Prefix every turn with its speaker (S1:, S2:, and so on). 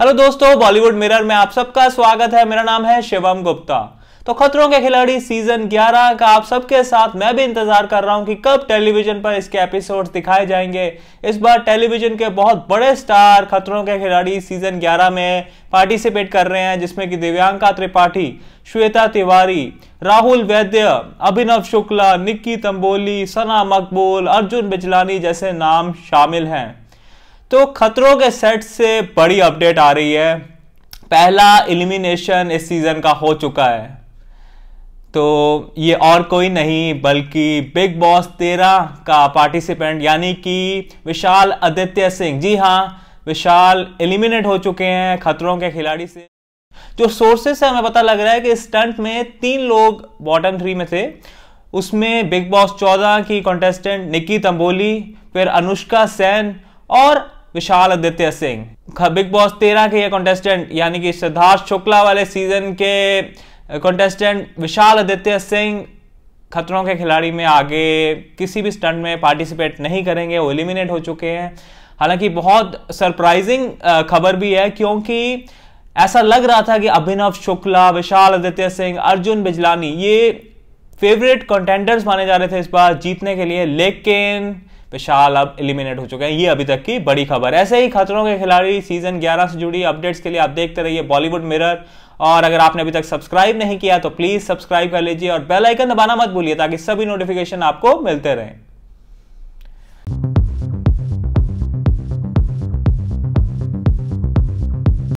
S1: hello दोस्तों Bollywood mirror में आप सबका स्वागत है मेरा नाम है शिवम गुप्ता तो खतरों के खिलाड़ी सीजन 11 का आप सबके साथ मैं भी इंतजार कर रहा हूं कि कब टेलीविजन पर इसके एपिसोड्स दिखाए जाएंगे इस बार टेलीविजन के बहुत बड़े स्टार खतरों के खिलाड़ी सीजन 11 में पार्टिसिपेट कर रहे हैं जिसमें कि दिव्यांका त्रिपाठी श्वेता तिवारी राहुल वैद्य अभिनव शुक्ला निक्की तंबोली सना मकबूल अर्जुन बिजलानी जैसे नाम शामिल हैं तो खतरों के सेट से बड़ी अपडेट आ रही है पहला एलिमिनेशन इस सीजन का हो चुका है तो ये और कोई नहीं बल्कि बिग बॉस तेरह का पार्टिसिपेंट यानी कि विशाल आदित्य सिंह जी हाँ विशाल एलिमिनेट हो चुके हैं खतरों के खिलाड़ी से जो सोर्सेस से हमें पता लग रहा है कि स्टंट में तीन लोग बॉटम थ्री में थे उसमें बिग बॉस चौदह की कॉन्टेस्टेंट निकी तंबोली फिर अनुष्का सेन और विशाल आदित्य सिंह बिग बॉस तेरह के ये कॉन्टेस्टेंट यानी कि सिद्धार्थ शुक्ला वाले सीजन के कॉन्टेस्टेंट विशाल आदित्य सिंह खतरों के खिलाड़ी में आगे किसी भी स्टंट में पार्टिसिपेट नहीं करेंगे वो एलिमिनेट हो चुके हैं हालांकि बहुत सरप्राइजिंग खबर भी है क्योंकि ऐसा लग रहा था कि अभिनव शुक्ला विशाल आदित्य सिंह अर्जुन बिजलानी ये फेवरेट कंटेंडर्स माने जा रहे थे इस बार जीतने के लिए लेकिन विशाल अब एलिमिनेट हो चुके हैं ये अभी तक की बड़ी खबर ऐसे ही खतरों के खिलाड़ी सीजन 11 से जुड़ी अपडेट्स के लिए आप देखते रहिए बॉलीवुड मिरर और अगर आपने अभी तक सब्सक्राइब नहीं किया तो प्लीज सब्सक्राइब कर लीजिए और बेल आइकन दबाना मत भूलिए ताकि सभी नोटिफिकेशन आपको मिलते रहें